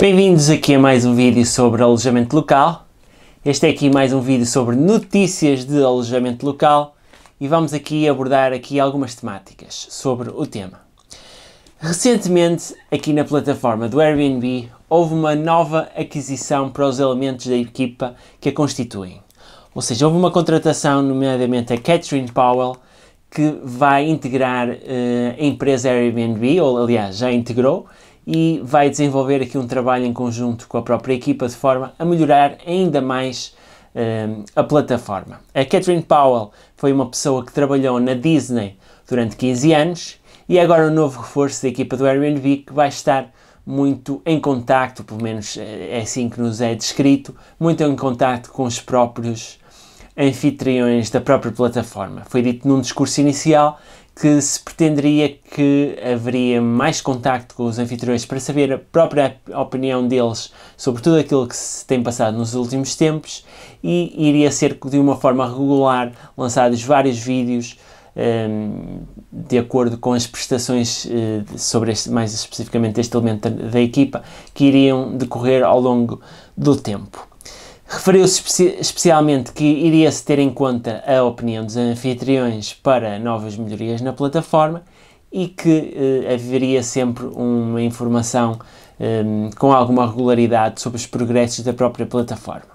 Bem-vindos aqui a mais um vídeo sobre alojamento local. Este é aqui mais um vídeo sobre notícias de alojamento local e vamos aqui abordar aqui algumas temáticas sobre o tema. Recentemente, aqui na plataforma do Airbnb, houve uma nova aquisição para os elementos da equipa que a constituem. Ou seja, houve uma contratação, nomeadamente a Catherine Powell, que vai integrar uh, a empresa Airbnb, ou aliás, já integrou, e vai desenvolver aqui um trabalho em conjunto com a própria equipa de forma a melhorar ainda mais um, ehm, a plataforma. A Catherine Powell foi uma pessoa que trabalhou na Disney durante 15 anos e é agora o um novo reforço da equipa do Airbnb que vai estar muito em contacto, pelo menos eh, é assim que nos é descrito, muito em contacto com os próprios anfitriões da própria plataforma. Foi dito num discurso inicial que se pretenderia que haveria mais contacto com os anfitriões para saber a própria opinião deles sobre tudo aquilo que se tem passado nos últimos tempos e iria ser de uma forma regular lançados vários vídeos um, de acordo com as prestações uh, sobre este, mais especificamente este elemento da, da equipa que iriam decorrer ao longo do tempo. Referiu-se especialmente que iria-se ter em conta a opinião dos anfitriões para novas melhorias na plataforma e que eh, haveria sempre uma informação eh, com alguma regularidade sobre os progressos da própria plataforma.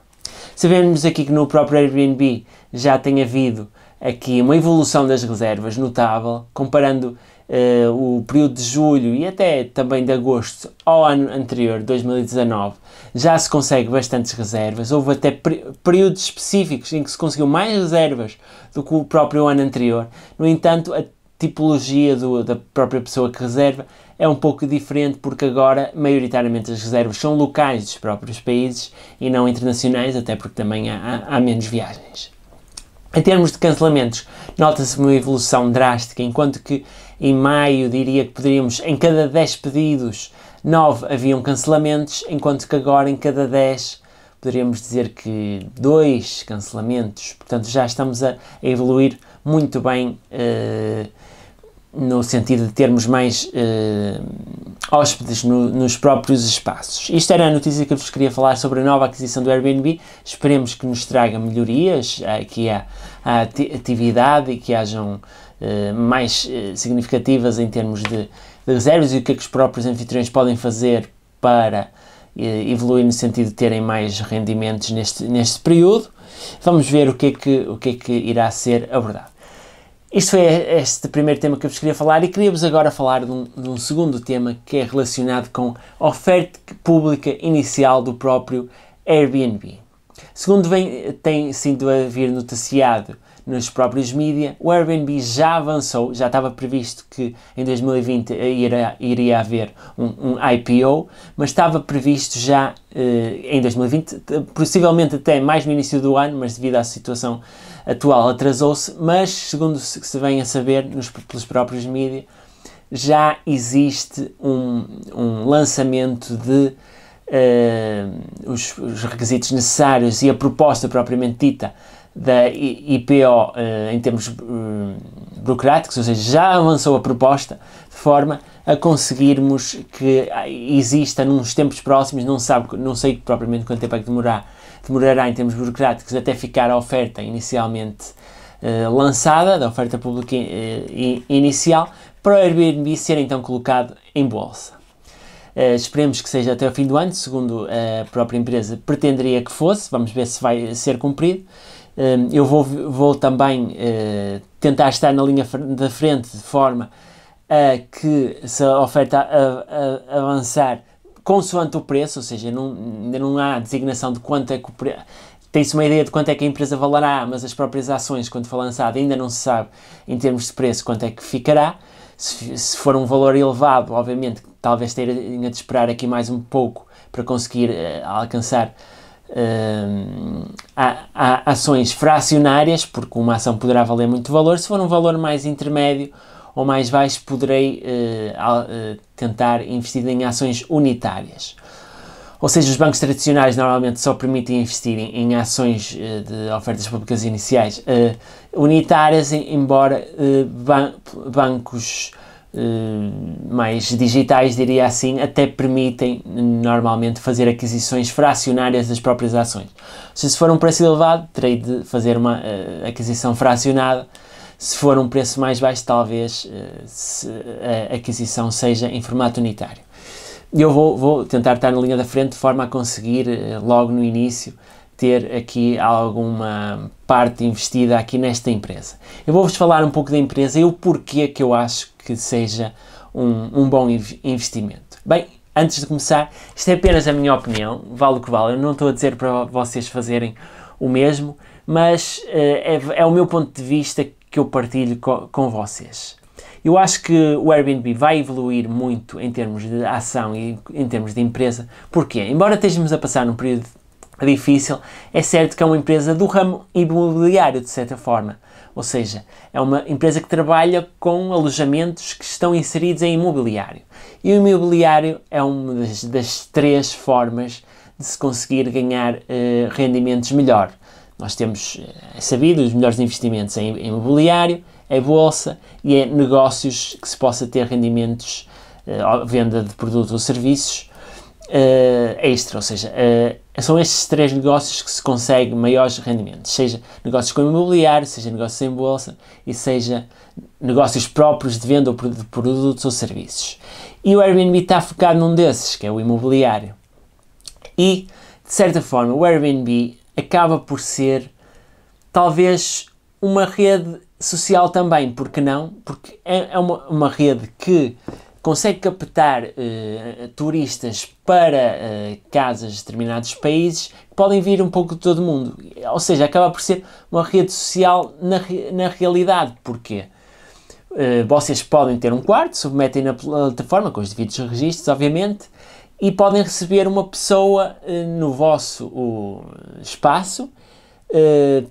Sabemos aqui que no próprio Airbnb já tem havido aqui uma evolução das reservas notável, comparando eh, o período de julho e até também de agosto ao ano anterior, 2019, já se consegue bastantes reservas. Houve até períodos específicos em que se conseguiu mais reservas do que o próprio ano anterior. No entanto, a tipologia do, da própria pessoa que reserva é um pouco diferente porque agora maioritariamente as reservas são locais dos próprios países e não internacionais, até porque também há, há menos viagens. Em termos de cancelamentos, nota-se uma evolução drástica, enquanto que em maio diria que poderíamos, em cada 10 pedidos, 9 haviam cancelamentos, enquanto que agora em cada 10 poderíamos dizer que 2 cancelamentos. Portanto, já estamos a, evoluir muito bem eh, no sentido de termos mais eh, hóspedes no, nos próprios espaços. Isto era a notícia que eu vos queria falar sobre a nova aquisição do Airbnb. Esperemos que nos traga melhorias aqui a. É, à atividade e que hajam eh, mais eh, significativas em termos de, de, reservas e o que é que os próprios anfitriões podem fazer para eh, evoluir no sentido de terem mais rendimentos neste, neste período. Vamos ver o que, é que, o que é que irá ser abordado. Isto foi este primeiro tema que eu vos queria falar e queria-vos agora falar de um, de um, segundo tema que é relacionado com a oferta pública inicial do próprio Airbnb. Segundo vem, tem sido a vir noticiado nos próprios mídias, o Airbnb já avançou, já estava previsto que em 2020 iria, iria haver um, um IPO, mas estava previsto já eh, em 2020, possivelmente até mais no início do ano, mas devido à situação atual atrasou-se, mas segundo se, se vem a saber nos, pelos próprios mídias, já existe um, um lançamento de uh, os, os, requisitos necessários e a proposta propriamente dita da IPO uh, eh, em termos eh, burocráticos, ou seja, já avançou a proposta de forma a conseguirmos que ah, exista nos tempos próximos, não, sabe, não sei propriamente quanto tempo é que demorar, demorará em termos burocráticos até ficar a oferta inicialmente lançada, da oferta pública eh, inicial, para o Airbnb ser então colocado em bolsa. Uh, esperemos que seja até o fim do ano, segundo a própria empresa pretenderia que fosse, vamos ver se vai ser cumprido. Uh, eu vou, vou também uh, tentar estar na linha da frente de forma a que se a oferta a, a, a avançar consoante o preço, ou seja, não, não há designação de quanto é que o preço tem-se uma ideia de quanto é que a empresa valerá, mas as próprias ações, quando for lançada, ainda não se sabe em termos de preço quanto é que ficará. Se, se for um valor elevado, obviamente talvez tenha de esperar aqui mais um pouco para conseguir uh, alcançar uh, a, a ações fracionárias, porque uma ação poderá valer muito valor. Se for um valor mais intermédio ou mais baixo, poderei uh, tentar investir em ações unitárias. Ou seja, os bancos tradicionais normalmente só permitem investir em, em ações de ofertas públicas iniciais unitárias, embora ban bancos eh, mais digitais, diria assim, até permitem normalmente fazer aquisições fracionárias das próprias ações. Se for um preço elevado, terei de fazer uma uh, aquisição fracionada. Se for um preço mais baixo, talvez uh, se, a aquisição seja em formato unitário. Eu vou, vou tentar estar na linha da frente de forma a conseguir, uh, logo no início, ter aqui alguma parte investida aqui nesta empresa. Eu vou-vos falar um pouco da empresa e o porquê que eu acho que seja um, um bom investimento. Bem, antes de começar, isto é apenas a minha opinião, vale o que vale, eu não estou a dizer para vocês fazerem o mesmo, mas uh, é, é, o meu ponto de vista que eu partilho co com vocês. Eu acho que o Airbnb vai evoluir muito em termos de ação e em termos de empresa, porque, embora estejamos a passar num período difícil, é certo que é uma empresa do ramo imobiliário, de certa forma. Ou seja, é uma empresa que trabalha com alojamentos que estão inseridos em imobiliário. E o imobiliário é uma das, das três formas de se conseguir ganhar eh, rendimentos melhor. Nós temos eh, é sabido os melhores investimentos em, imobiliário, é bolsa e é negócios que se possa ter rendimentos, eh, venda de produtos ou serviços eh, extra, ou seja, eh, são estes três negócios que se conseguem maiores rendimentos, seja negócios com imobiliário, seja negócios em bolsa e seja negócios próprios de venda de produtos ou serviços. E o Airbnb está focado num desses, que é o imobiliário. E, de certa forma, o Airbnb acaba por ser talvez uma rede social também, porque não? Porque é, é, uma, uma rede que consegue captar uh, turistas para uh, casas de determinados países que podem vir um pouco de todo o mundo. Ou seja, acaba por ser uma rede social na, na realidade. Porquê? Eh, vocês podem ter um quarto, submetem na plataforma, com os devidos registros, obviamente, e podem receber uma pessoa no vosso espaço.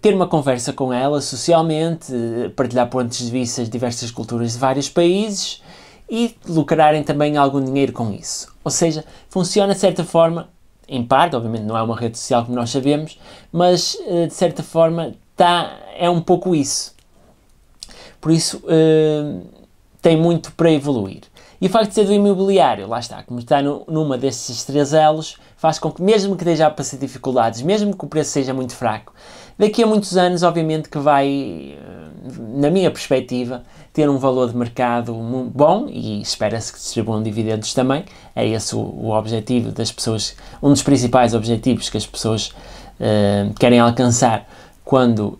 ter uma conversa com ela socialmente, partilhar pontos de vista de diversas culturas de vários países e lucrarem também algum dinheiro com isso. Ou seja, funciona de certa forma, em parte, obviamente não é uma rede social como nós sabemos, mas eh, de certa forma tá, é um pouco isso. Por isso eh, tem muito para evoluir. E o facto de ser do imobiliário, lá está, como está no, numa desses três elos, faz com que, mesmo que esteja a passar dificuldades, mesmo que o preço seja muito fraco, daqui a muitos anos, obviamente, que vai, eh, na minha perspectiva, ter um valor de mercado bom e espera-se que distribuam dividendos também. É esse o, o, objetivo das pessoas, um dos principais objetivos que as pessoas uh, querem alcançar quando uh,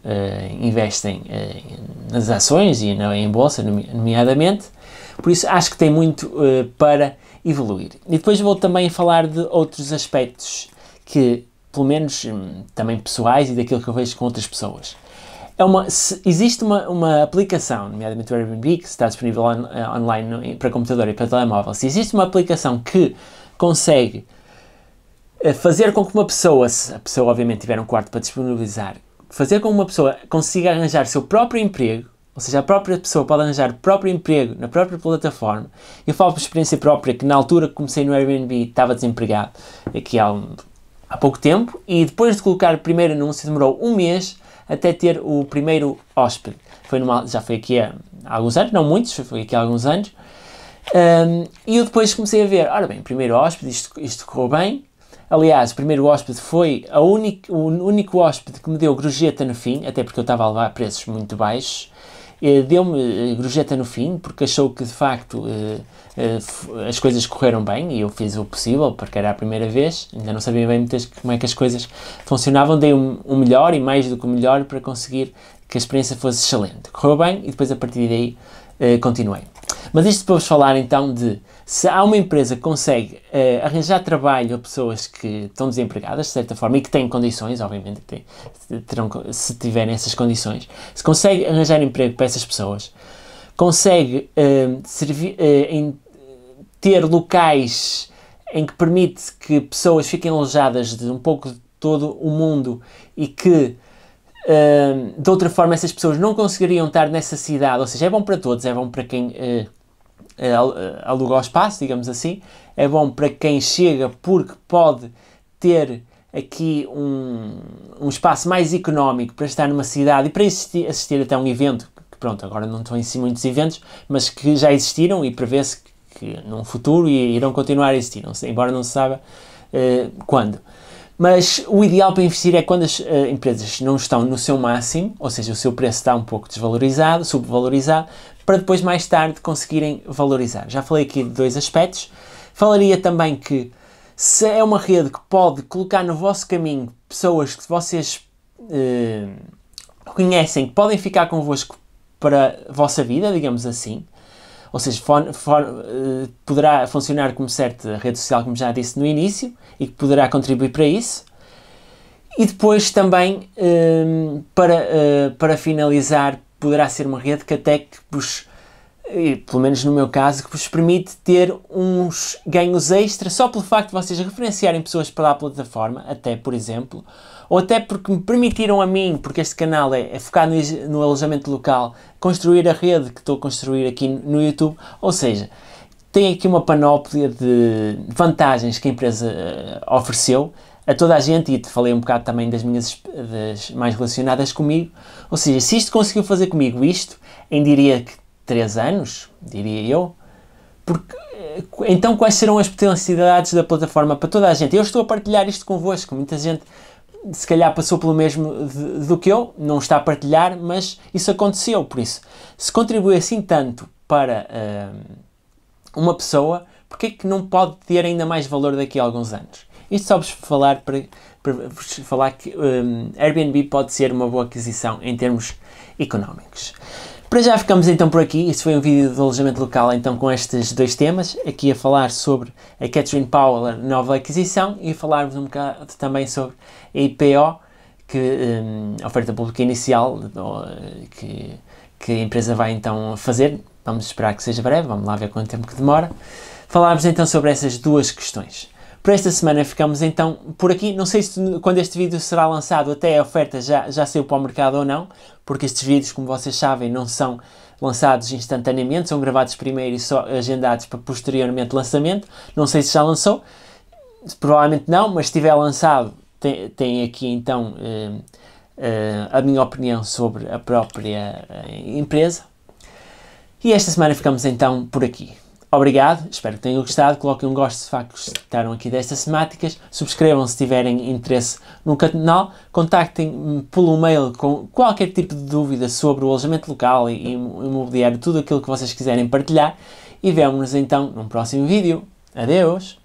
investem uh, nas ações e na, em bolsa, nomeadamente. Por isso, acho que tem muito para evoluir. E depois vou também falar de outros aspectos que, pelo menos, hum, também pessoais e daquilo que eu vejo com outras pessoas é uma, existe uma, uma aplicação, nomeadamente o Airbnb, que está disponível on, eh, online para computador e para telemóvel, se existe uma aplicação que consegue eh, fazer com que uma pessoa, se a pessoa obviamente tiver um quarto para disponibilizar, fazer com que uma pessoa consiga arranjar seu próprio emprego, ou seja, a própria pessoa pode arranjar o próprio emprego na própria plataforma. Eu falo por experiência própria que na altura que comecei no Airbnb estava desempregado, aqui há, um, há pouco tempo, e depois de colocar o primeiro anúncio demorou um mês até ter o primeiro hóspede. Foi numa, já foi aqui há, alguns anos, não muitos, foi aqui há alguns anos. Um, e eu depois comecei a ver, ora bem, primeiro hóspede, isto, isto correu bem. Aliás, o primeiro hóspede foi a o único hóspede que me deu gorjeta no fim, até porque eu estava a levar preços muito baixos. Eh, deu-me eh, gorjeta no fim, porque achou que de facto eh, as coisas correram bem e eu fiz o possível, porque era a primeira vez, ainda não sabia bem muitas, como é que as coisas funcionavam. Dei o um, um melhor e mais do que o melhor para conseguir que a experiência fosse excelente. Correu bem e depois a partir daí continuei. Mas isto para vos falar então de se há uma empresa que consegue uh, arranjar trabalho a pessoas que estão desempregadas, de certa forma, e que têm condições, obviamente, que têm, terão, se tiverem essas condições, se consegue arranjar emprego para essas pessoas, consegue uh, eh, servir, uh, eh, ter locais em que permite que pessoas fiquem alojadas de um pouco de todo o mundo e que de outra forma, essas pessoas não conseguiriam estar nessa cidade, ou seja, é bom para todos, é bom para quem uh, aluga o espaço, digamos assim, é bom para quem chega porque pode ter aqui um, um espaço mais económico para estar numa cidade e para assistir, assistir até um evento, que pronto, agora não estão em si muitos eventos, mas que já existiram e prevê-se que num futuro irão continuar a existir, embora não se saiba uh, quando. Mas o ideal para investir é quando as uh, empresas não estão no seu máximo, ou seja, o seu preço está um pouco desvalorizado, subvalorizado, para depois mais tarde conseguirem valorizar. Já falei aqui de dois aspectos. Falaria também que se é uma rede que pode colocar no vosso caminho pessoas que vocês uh, conhecem, que podem ficar convosco para a vossa vida, digamos assim, ou seja, eh, poderá funcionar como certa rede social, como já disse no início, e que poderá contribuir para isso. E depois também, eh, para, eh, para finalizar, poderá ser uma rede que até que vos e pelo menos no meu caso, que vos permite ter uns ganhos extra só pelo facto de vocês referenciarem pessoas para a plataforma, até por exemplo, ou até porque me permitiram a mim, porque este canal é, é focado no, no, alojamento local, construir a rede que estou a construir aqui no, no YouTube, ou seja, tem aqui uma panóplia de vantagens que a empresa uh, ofereceu a toda a gente e te falei um bocado também das minhas das mais relacionadas comigo. Ou seja, se isto conseguiu fazer comigo isto, em diria que 3 anos, diria eu. Porque, eh, então, quais serão as potencialidades da plataforma para toda a gente? Eu estou a partilhar isto convosco. Muita gente, se calhar, passou pelo mesmo de, do que eu, não está a partilhar, mas isso aconteceu. Por isso, se contribui assim tanto para uh, uma pessoa, porque é que não pode ter ainda mais valor daqui a alguns anos? Isto só vos falar para, para vos falar que um, eh, Airbnb pode ser uma boa aquisição em termos económicos. Para já ficamos então por aqui. Este foi um vídeo de alojamento local então com estes dois temas. Aqui a falar sobre a Catherine Powell, nova aquisição, e falar-vos um bocado também sobre a IPO, que um, a oferta pública inicial eh, que, que a empresa vai então fazer. Vamos esperar que seja breve, vamos lá ver quanto tempo que demora. Falarmos então sobre essas duas questões. Para esta semana ficamos então por aqui. Não sei se quando este vídeo será lançado, até a oferta já, já saiu para o mercado ou não, porque estes vídeos, como vocês sabem, não são lançados instantaneamente, são gravados primeiro e só agendados para posteriormente lançamento. Não sei se já lançou, provavelmente não, mas se tiver lançado, tem, tem aqui então eh, eh, a minha opinião sobre a própria eh, empresa. E esta semana ficamos então por aqui. Obrigado, espero que tenham gostado. Coloquem um gosto se gostaram aqui destas temáticas. Subscrevam se tiverem interesse no canal. Contactem-me pelo e-mail com qualquer tipo de dúvida sobre o alojamento local e imobiliário, tudo aquilo que vocês quiserem partilhar. E vemo-nos então num próximo vídeo. Adeus!